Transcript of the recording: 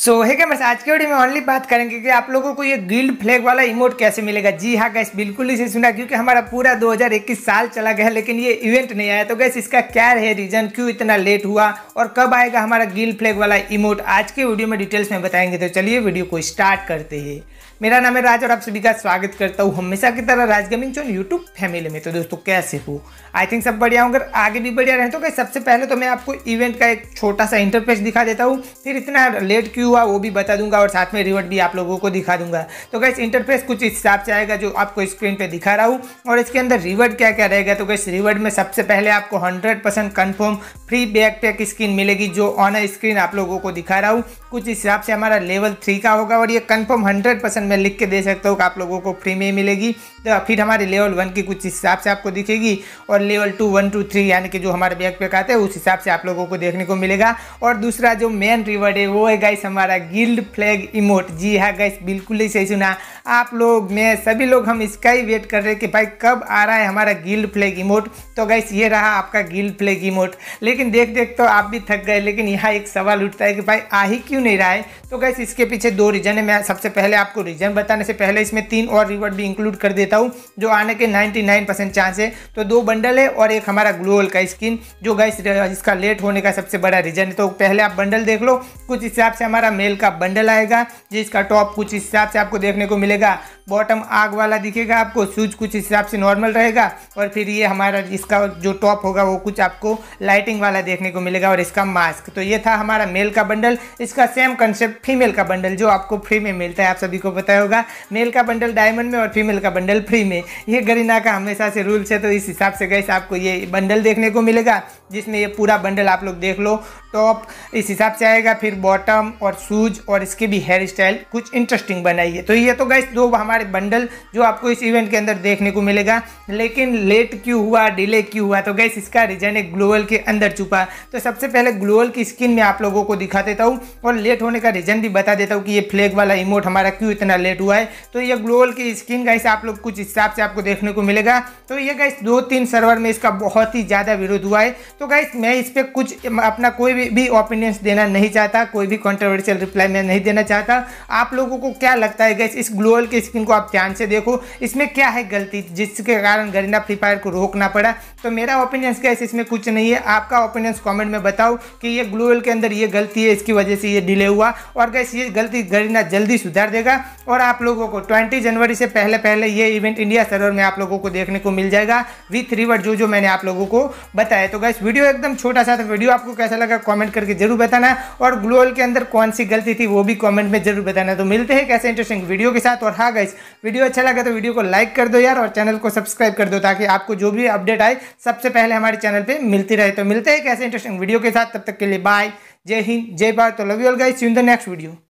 सो है क्या बस आज के वीडियो में ओनली बात करेंगे कि आप लोगों को ये गिल्ड फ्लैग वाला इमोट कैसे मिलेगा जी हाँ गैस बिल्कुल इसे सुना क्योंकि हमारा पूरा 2021 साल चला गया लेकिन ये इवेंट नहीं आया तो गैस इसका क्या है रीजन क्यों इतना लेट हुआ और कब आएगा हमारा गिल्ड फ्लैग वाला इमोट आज के वीडियो में डिटेल्स में बताएंगे तो चलिए वीडियो को स्टार्ट करते हैं मेरा नाम है राज और आप सभी का स्वागत करता हूँ हमेशा की तरह Raj gaming zone YouTube family में तो दोस्तों कैसे हो आई थिंक सब बढ़िया होंगे आगे भी बढ़िया रहे तो क्या सबसे पहले तो मैं आपको इवेंट का एक छोटा सा इंटरफेस दिखा देता हूँ फिर इतना लेट क्यों हुआ वो भी बता दूंगा और साथ में रिवर्ट भी आप लोगों को दिखा दूंगा तो कैसे इंटरफेस कुछ इस हिसाब से आएगा जो आपको स्क्रीन पर दिखा रहा हूँ और इसके अंदर रिवर्ट क्या क्या रहेगा तो गैस रिवर्ट में सबसे पहले आपको hundred percent confirm free backpack screen मिलेगी जो ऑन स्क्रीन आप लोगों को दिखा रहा हूँ कुछ इस हिसाब से हमारा लेवल थ्री का होगा और ये कंफर्म हंड्रेड परसेंट मैं लिख के दे सकता हूँ कि आप लोगों को फ्री में ही मिलेगी तो फिर हमारे लेवल वन की कुछ हिसाब से आपको दिखेगी और level two one two three यानी कि जो हमारे बैग पे आते हैं उस हिसाब से आप लोगों को देखने को मिलेगा और दूसरा जो मेन रिवर्ड है वो है गाइस हमारा गिल्ड फ्लैग इमोट जी हाँ गाइस बिल्कुल ही सही सुना आप लोग मैं सभी लोग हम इसका ही वेट कर रहे हैं कि भाई कब आ रहा है हमारा गिल्ड फ्लैग इमोट तो गाइस ये रहा आपका गिल्ड फ्लैग इमोट लेकिन देख देख तो आप भी थक गए लेकिन यहाँ एक सवाल उठता है कि भाई आ ही क्यों क्यों नहीं रहा है तो गैस इसके पीछे दो रीज़न है मैं सबसे पहले आपको रीज़न बताने से पहले इसमें तीन और रिवर्ड भी इंक्लूड कर देता हूँ जो आने के 99 परसेंट चांस है तो दो बंडल है और एक हमारा ग्लोअल का स्किन जो गैस इसका लेट होने का सबसे बड़ा रीज़न है तो पहले आप बंडल देख लो कुछ हिसाब से हमारा मेल का बंडल आएगा जिसका टॉप कुछ हिसाब से आपको देखने को मिलेगा बॉटम आग वाला दिखेगा आपको स्विच कुछ हिसाब से नॉर्मल रहेगा और फिर ये हमारा इसका जो टॉप होगा वो कुछ आपको लाइटिंग वाला देखने को मिलेगा और इसका मास्क तो ये था हमारा मेल का बंडल इसका सेम कंसेप्ट फीमेल का बंडल जो आपको फ्री में मिलता है आप सभी को पता होगा मेल का बंडल डायमंड में और फीमेल का बंडल फ्री में ये गरीना का हमेशा से रूल्स है तो इस हिसाब से गैस आपको ये बंडल देखने को मिलेगा जिसमें ये पूरा बंडल आप लोग देख लो टॉप इस हिसाब से आएगा फिर बॉटम और शूज और इसके भी हेयर स्टाइल कुछ इंटरेस्टिंग बनाइए तो ये तो गाइस दो हमारे बंडल जो आपको इस इवेंट के अंदर देखने को मिलेगा लेकिन लेट क्यों हुआ डिले क्यों हुआ तो गैस इसका रीजन एक ग्लोअल के अंदर छुपा तो सबसे पहले ग्लोअल की स्किन में आप लोगों को दिखा देता हूँ और लेट होने का रीजन भी बता देता हूँ कि ये फ्लैग वाला इमोट हमारा क्यों इतना लेट हुआ है तो ये ग्लोअल की स्किन गाइस आप लोग कुछ हिसाब से आपको देखने को मिलेगा तो ये गाइस दो तीन सर्वर में इसका बहुत ही ज़्यादा विरोध हुआ है तो गाइस मैं इस पर कुछ अपना कोई भी भी ओपिनियंस देना नहीं चाहता कोई भी कॉन्ट्रोवर्शियल रिप्लाई मैं नहीं देना चाहता आप लोगों को क्या लगता है गैस इस ग्लोअल की स्क्रीन को आप ध्यान से देखो इसमें क्या है गलती जिसके कारण गरिंदा फ्री फायर को रोकना पड़ा तो मेरा ओपिनियंस गैस इसमें कुछ नहीं है आपका ओपिनियंस कॉमेंट में बताओ कि ये ग्लोअल के अंदर ये गलती है इसकी वजह से ये डिले हुआ और गैस ये गलती गरीना जल्दी सुधार देगा और आप लोगों को ट्वेंटी जनवरी से पहले पहले ये इवेंट इंडिया सर्वर में आप लोगों को देखने को मिल जाएगा विथ रिवर्ट जो जो मैंने आप लोगों को बताया तो गैस वीडियो एकदम छोटा सा था वीडियो आपको कैसा लगा कमेंट करके जरूर बताना और ग्लोअल के अंदर कौन सी गलती थी वो भी कमेंट में जरूर बताना तो मिलते हैं कैसे इंटरेस्टिंग वीडियो के साथ और हाँ गाइस वीडियो अच्छा लगा तो वीडियो को लाइक कर दो यार और चैनल को सब्सक्राइब कर दो ताकि आपको जो भी अपडेट आए सबसे पहले हमारे चैनल पर मिलती रहे तो मिलते हैं कैसे इंटरेस्टिंग वीडियो के साथ तब तक के लिए बाय जय हिंद जय भारत तो love you all you in the next video